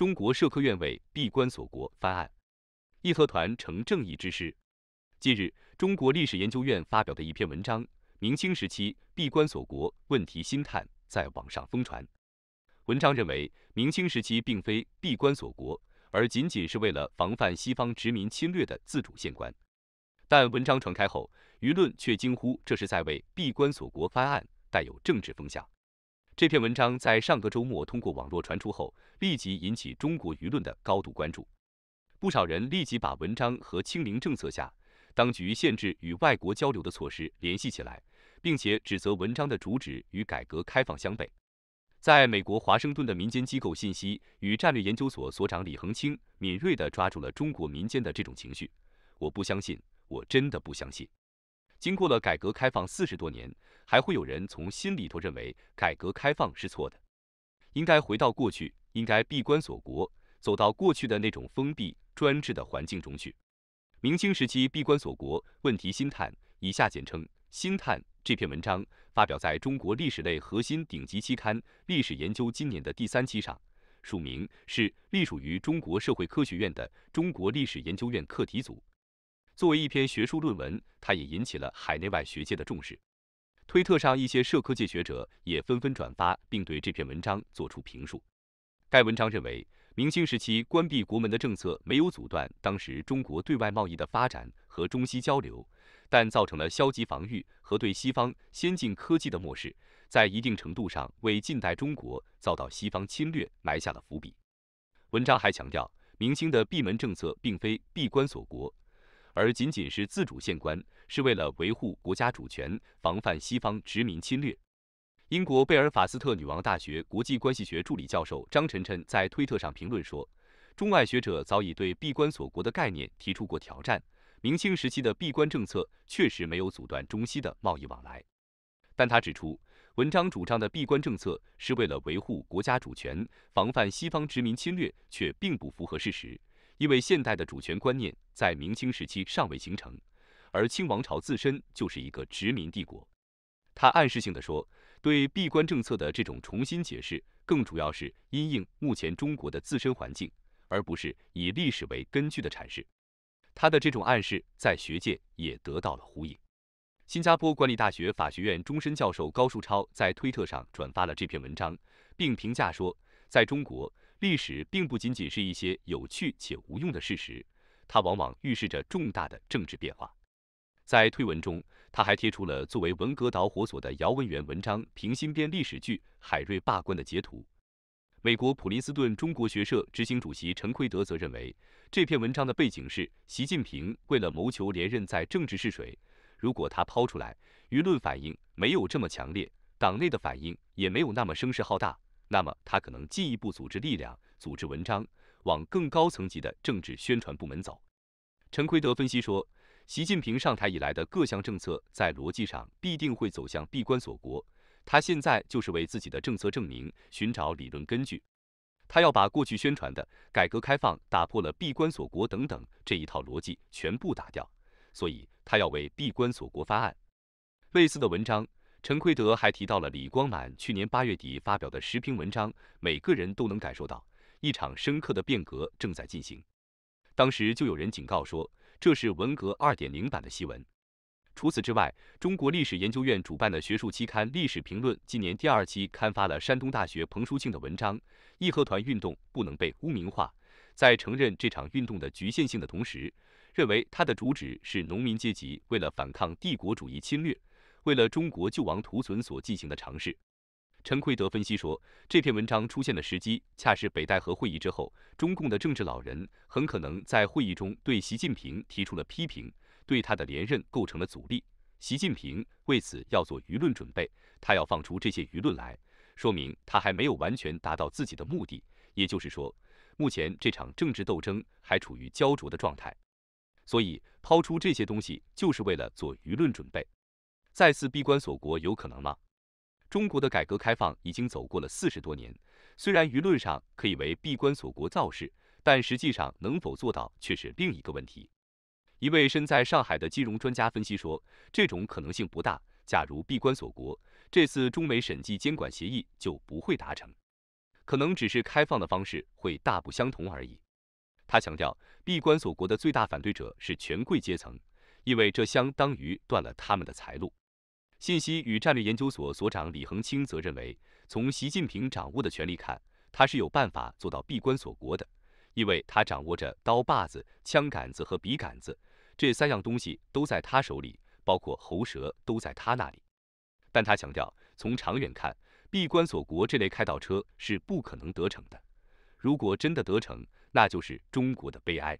中国社科院为闭关锁国翻案，义和团成正义之师。近日，中国历史研究院发表的一篇文章《明清时期闭关锁国问题新探》在网上疯传。文章认为，明清时期并非闭关锁国，而仅仅是为了防范西方殖民侵略的自主限关。但文章传开后，舆论却惊呼这是在为闭关锁国翻案，带有政治风向。这篇文章在上个周末通过网络传出后，立即引起中国舆论的高度关注。不少人立即把文章和“清零”政策下当局限制与外国交流的措施联系起来，并且指责文章的主旨与改革开放相悖。在美国华盛顿的民间机构信息与战略研究所所长李恒清敏锐地抓住了中国民间的这种情绪。我不相信，我真的不相信。经过了改革开放四十多年，还会有人从心里头认为改革开放是错的，应该回到过去，应该闭关锁国，走到过去的那种封闭专制的环境中去。明清时期闭关锁国问题新探（以下简称“新探”）这篇文章发表在中国历史类核心顶级期刊《历史研究》今年的第三期上，署名是隶属于中国社会科学院的中国历史研究院课题组。作为一篇学术论文，它也引起了海内外学界的重视。推特上一些社科界学者也纷纷转发，并对这篇文章作出评述。该文章认为，明清时期关闭国门的政策没有阻断当时中国对外贸易的发展和中西交流，但造成了消极防御和对西方先进科技的漠视，在一定程度上为近代中国遭到西方侵略埋下了伏笔。文章还强调，明清的闭门政策并非闭关锁国。而仅仅是自主县关，是为了维护国家主权，防范西方殖民侵略。英国贝尔法斯特女王大学国际关系学助理教授张晨晨在推特上评论说：“中外学者早已对闭关锁国的概念提出过挑战。明清时期的闭关政策确实没有阻断中西的贸易往来，但他指出，文章主张的闭关政策是为了维护国家主权，防范西方殖民侵略，却并不符合事实。”因为现代的主权观念在明清时期尚未形成，而清王朝自身就是一个殖民帝国。他暗示性地说，对闭关政策的这种重新解释，更主要是因应目前中国的自身环境，而不是以历史为根据的阐释。他的这种暗示在学界也得到了呼应。新加坡管理大学法学院终身教授高树超在推特上转发了这篇文章，并评价说，在中国。历史并不仅仅是一些有趣且无用的事实，它往往预示着重大的政治变化。在推文中，他还贴出了作为文革导火索的姚文元文章《评新编历史剧〈海瑞罢官〉》的截图。美国普林斯顿中国学社执行主席陈奎德则认为，这篇文章的背景是习近平为了谋求连任在政治试水。如果他抛出来，舆论反应没有这么强烈，党内的反应也没有那么声势浩大。那么他可能进一步组织力量，组织文章，往更高层级的政治宣传部门走。陈奎德分析说，习近平上台以来的各项政策在逻辑上必定会走向闭关锁国，他现在就是为自己的政策证明，寻找理论根据。他要把过去宣传的改革开放打破了闭关锁国等等这一套逻辑全部打掉，所以他要为闭关锁国翻案。类似的文章。陈奎德还提到了李光满去年八月底发表的时评文章，每个人都能感受到一场深刻的变革正在进行。当时就有人警告说，这是文革二点零版的檄文。除此之外，中国历史研究院主办的学术期刊《历史评论》今年第二期刊发了山东大学彭书庆的文章《义和团运动不能被污名化》，在承认这场运动的局限性的同时，认为它的主旨是农民阶级为了反抗帝国主义侵略。为了中国救亡图存所进行的尝试，陈奎德分析说，这篇文章出现的时机恰是北戴河会议之后，中共的政治老人很可能在会议中对习近平提出了批评，对他的连任构成了阻力。习近平为此要做舆论准备，他要放出这些舆论来，说明他还没有完全达到自己的目的，也就是说，目前这场政治斗争还处于焦灼的状态，所以抛出这些东西就是为了做舆论准备。再次闭关锁国有可能吗？中国的改革开放已经走过了四十多年，虽然舆论上可以为闭关锁国造势，但实际上能否做到却是另一个问题。一位身在上海的金融专家分析说，这种可能性不大。假如闭关锁国，这次中美审计监管协议就不会达成，可能只是开放的方式会大不相同而已。他强调，闭关锁国的最大反对者是权贵阶层，因为这相当于断了他们的财路。信息与战略研究所所长李恒清则认为，从习近平掌握的权力看，他是有办法做到闭关锁国的，因为他掌握着刀把子、枪杆子和笔杆子，这三样东西都在他手里，包括喉舌都在他那里。但他强调，从长远看，闭关锁国这类开倒车是不可能得逞的。如果真的得逞，那就是中国的悲哀。